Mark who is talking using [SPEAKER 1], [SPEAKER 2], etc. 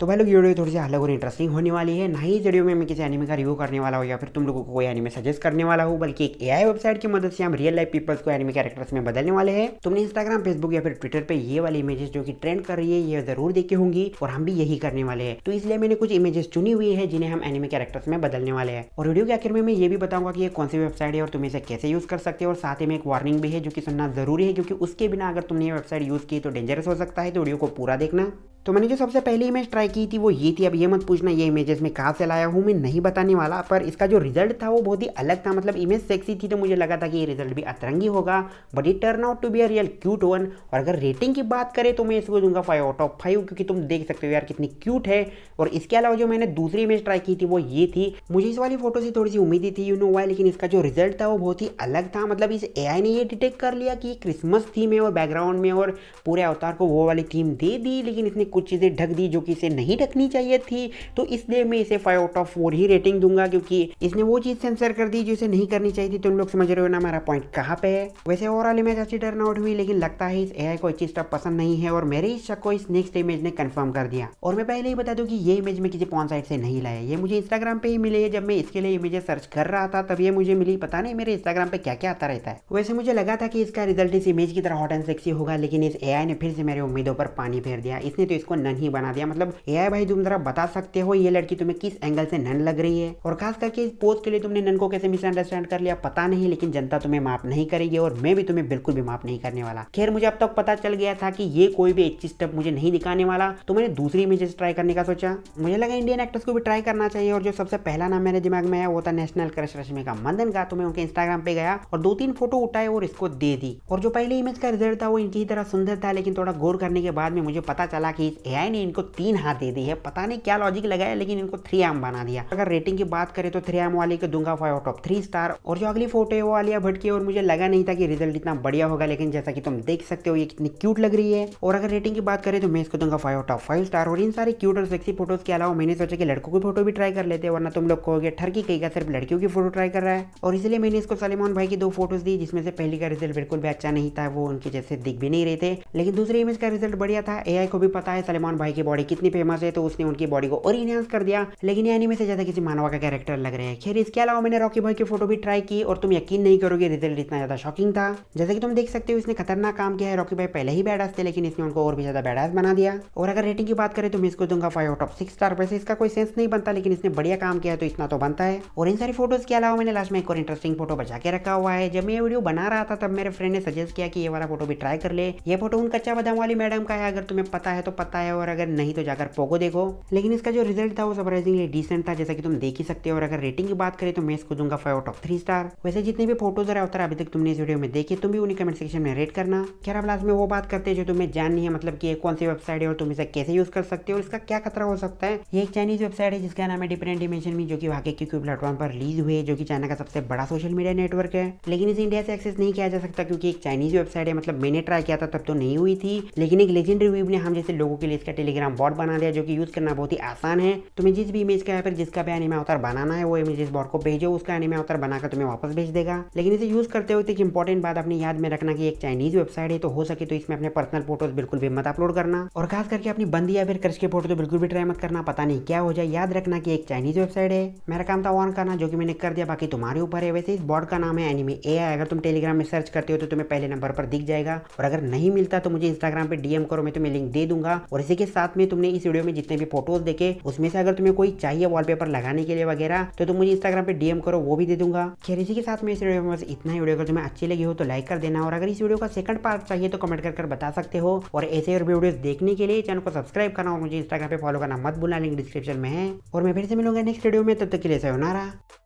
[SPEAKER 1] तो भाई लोग ये वीडियो थोड़ी सी अलग और इंटरेस्टिंग होने वाली है ना ही इस वीडियो में मैं किसी एनिमे का रिव्यू करने वाला हूँ या फिर तुम लोगों को कोई एनिमे सजेस्ट करने वाला हूँ बल्कि एक एआई वेबसाइट की मदद से हम रियल लाइफ पीपल्स को एनिमे कैरेक्टर्स में बदलने वाले हैं तुमने इंस्टाग्राम फेसबुक या फिर ट्विटर पर ये वाली इमेजेस जो कि ट्रेंड कर रही है ये जरूर देखी होंगी और हम भी यही करने वाले हैं तो इसलिए मैंने कुछ इमेजेस चुनी हुई है जिन्हें हम एनिमे कैरेक्टर्स में बदलने वाले हैं और वीडियो के आखिर में मैं ये भी बताऊंगा कि ये कौन सी वेबसाइट है और तुम इसे कैसे यूज कर सकते हो और साथ ही में एक वार्निंग भी है जो कि सुनना जरूरी है क्योंकि उसके बिना अगर तुमने ये वेबसाइट यूज की तो डेंजरस हो सकता है तो वीडियो को पूरा देखना तो मैंने जो सबसे पहली इमेज ट्राई की थी वो ये थी अब ये मत पूछना ये इमेजेस मैं कहाँ से लाया हूँ मैं नहीं बताने वाला पर इसका जो रिजल्ट था वो बहुत ही अलग था मतलब इमेज सेक्सी थी तो मुझे लगा था कि ये रिजल्ट भी अतरंगी होगा but it turn out to be a real cute one और अगर रेटिंग की बात करें तो मैं इसको दूंगा फाइव आउट ऑफ फाइव क्योंकि तुम देख सकते हो यार कितनी क्यूट है और इसके अलावा जो मैंने दूसरी इमेज ट्राई की थी वो ये थी मुझे इस वाली फोटो से थोड़ी सी उम्मीद थी यू नो वाई लेकिन इसका जो रिजल्ट था वो बहुत ही अलग था मतलब इस ए ने ये डिटेक्ट कर लिया कि क्रिसमस थीम है और बैकग्राउंड में और पूरे अवतार को वो वाली थीम दे दी लेकिन इसने कुछ चीज़ें ढक दी जो कि इसे नहीं ढकनी चाहिए थी तो इसलिए मैं इसे फाइव आउट ऑफ फोर ही रेटिंग दूंगा क्योंकि इसने वो चीज़ सेंसर कर दी जो इसे नहीं करनी चाहिए थी तुम तो लोग समझ रहे हो ना हमारा पॉइंट कहाँ पे है वैसे ओवरऑल इमेज अच्छी टर्न आउट हुई लेकिन लगता है इस ए को अच्छी स्टफ पसंद नहीं है और मेरे इस शक को इस नेक्स्ट इमेज ने कन्फर्म कर दिया और मैं पहले ही बता दूँ कि ये इमेज में किसी पॉन साइट से नहीं लाया ये मुझे इंस्टाग्राम पे ही मिले जब मैं इसके लिए इमेजेस सर्च कर रहा था तब ये मुझे मिली पता नहीं मेरे इंस्टाग्राम पे क्या क्या आता रहता है वैसे मुझे लगा था कि इसका रिजल्ट इस इमेज की तरह हॉट एंड सेक्सी होगा लेकिन इस ए ने फिर से मेरे उम्मीदों पर पानी फेर दिया इसने तो इसको नन ही बना दिया मतलब ए भाई तुम जरा बता सकते हो ये लड़की तुम्हें किस एंगल से नन लग रही है और खास करके इस पोस्ट के लिए तुमने नन को कैसे मिसअंडरस्टैंड कर लिया पता नहीं लेकिन जनता तुम्हें माफ नहीं करेगी और मैं भी तुम्हें बिल्कुल भी माफ नहीं करने वाला खैर मुझे अब तक पता चल गया था कि ये कोई भी अच्छी स्टेप मुझे नहीं दिखाने वाला तो मैंने दूसरी इमेजेस ट्राई करने का सोचा मुझे लगा इंडियन एक्टर्स को भी ट्राई करना चाहिए और जो सबसे पहला नाम मेरे दिमाग में आया वो था नेशनल क्रश रश्मि का मंदन का तो मैं उनके इंस्टाग्राम पे गया और दो तीन फोटो उठाए और इसको दे दी और जो पहली इमेज का रिजल्ट था वो इनकी तरह सुंदर था लेकिन थोड़ा गौर करने के बाद में मुझे पता चला कि एक ए ने इनको तीन हाथ दे दी है पता नहीं क्या लॉजिक लगाया लेकिन इनको थ्री एम बना दिया अगर रेटिंग की बात करें तो थ्री एम वाले को दूंगा five out of three star और जो अगली फोटो है वो आलिया भट्ट की और मुझे लगा नहीं था कि रिजल्ट इतना बढ़िया होगा लेकिन जैसा कि तुम देख सकते हो ये कितनी क्यूट लग रही है और अगर रेटिंग की बात करें तो मैं इसको दूंगा five out of five star और इन सारी क्यूट और सेक्सी फोटोज के अलावा मैंने सोचा कि लड़कों की फोटो भी ट्राई कर लेते वरना तुम लोग कहोगे ठरकी कहेगा सिर्फ लड़कियों की फोटो ट्राई कर रहा है और इसलिए मैंने इसको सलीमान भाई की दो फोटोज दी जिसमें से पहली का रिजल्ट बिल्कुल भी अच्छा नहीं था वो उनके जैसे दिख भी नहीं रहे थे लेकिन दूसरे इमेज का रिजल्ट बढ़िया था एआई को भी पता है है सलेमान भाई की बॉडी कितनी फेमस है तो उसने उनकी बॉडी को और इनहस कर दिया लेकिन ये एनिमे से ज़्यादा किसी मानवा का कैरेक्टर लग रहे हैं खैर इसके अलावा मैंने रॉकी भाई की फोटो भी ट्राई की और तुम यकीन नहीं करोगे रिजल्ट इतना ज़्यादा शॉकिंग था जैसे कि तुम देख सकते हो इसने खतरनाक काम किया है रॉकी भाई पहले ही बैडास थे लेकिन इसने उनको और भी ज़्यादा बैडास बना दिया और अगर रेटिंग की बात करें तो मैं इसको दूंगा five out of six star वैसे इसका कोई सेंस नहीं बनता लेकिन इसने बढ़िया काम किया तो इतना तो बनता है और इन सारी फोटोज़ के अलावा मैंने लास्ट में एक और इंटरेस्टिंग फोटो बचा के रखा हुआ है जब मैं ये वीडियो बना रहा था तब मेरे फ्रेंड ने सजेस्ट किया कि ये वाला फोटो भी ट्राई कर ले ये फोटो उन कच्चा बादाम वाली मैडम का है अगर तुम्हें पता है तो पता सकता है और अगर नहीं तो जाकर पोगो देखो लेकिन इसका जो रिजल्ट था वो सरप्राइजिंगली डिसेंट था जैसा कि तुम देख ही सकते हो और अगर रेटिंग की बात करें तो मैं इसको दूंगा five out of three star वैसे जितने भी फोटोज रहे होता है अभी तक तुमने इस वीडियो में देखे तुम भी उन्हें कमेंट सेक्शन में रेट करना खैर अब लास्ट में वो बात करते हैं जो तुम्हें जाननी है मतलब कि ये कौन सी वेबसाइट है और तुम इसे कैसे यूज कर सकते हो और इसका क्या खतरा हो सकता है ये एक चाइनीज वेबसाइट है जिसका नाम है डिफरेंट डिमेंशन में जो कि के क्यों प्लेटफॉर्म पर रिलीज हुए जो कि चाइना का सबसे बड़ा सोशल मीडिया नेटवर्क है लेकिन इसे इंडिया से एक्सेस नहीं किया जा सकता क्योंकि एक चाइनीज वेबसाइट है मतलब मैंने ट्राई किया था तब तो नहीं हुई थी लेकिन एक लेजेंडरी वीब ने हम जैसे लोगों के लिए इसका टेलीग्राम बॉट बना दिया जो कि यूज़ करना बहुत ही आसान है तुम्हें जिस भी इमेज का यहाँ फिर जिसका भी एनिमा अवतार बनाना है वो इमेज इस बॉट को भेजो उसका एनिमा अवतार बनाकर तुम्हें वापस भेज देगा लेकिन इसे यूज़ करते हुए तो एक इंपॉर्टेंट बात अपनी याद में रखना कि एक चाइनीज वेबसाइट है तो हो सके तो इसमें अपने पर्सनल फोटोज बिल्कुल भी मत अपलोड करना और खास करके अपनी बंदी या फिर क्रश के फोटो तो बिल्कुल भी ट्राई मत करना पता नहीं क्या हो जाए याद रखना कि एक चाइनीज वेबसाइट है मेरा काम था ऑन करना जो कि मैंने कर दिया बाकी तुम्हारे ऊपर है वैसे इस बॉर्ड का नाम है एनिमी ए अगर तुम टेलीग्राम में सर्च करते हो तो तुम्हें पहले नंबर पर दिख जाएगा और अगर नहीं मिलता तो मुझे इंस्टाग्राम पर डीएम करो मैं तुम्हें लिंक दे दूंगा और इसी के साथ में तुमने इस वीडियो में जितने भी फोटोज देखे उसमें से अगर तुम्हें कोई चाहिए वॉलपेपर लगाने के लिए वगैरह तो तुम मुझे इंस्टाग्राम पे डीएम करो वो भी दे दूंगा खैर इसी के साथ में इस वीडियो में बस इतना ही वीडियो अगर तुम्हें अच्छी लगी हो तो लाइक कर देना और अगर इस वीडियो का सेकंड पार्ट चाहिए तो कमेंट कर, बता सकते हो और ऐसे और वीडियो देखने के लिए चैनल को सब्सक्राइब करना और मुझे इंस्टाग्राम पे फॉलो करना मत भूलना लिंक डिस्क्रिप्शन में है और मैं फिर से मिलूंगा नेक्स्ट वीडियो में तब तक के लिए सहना रहा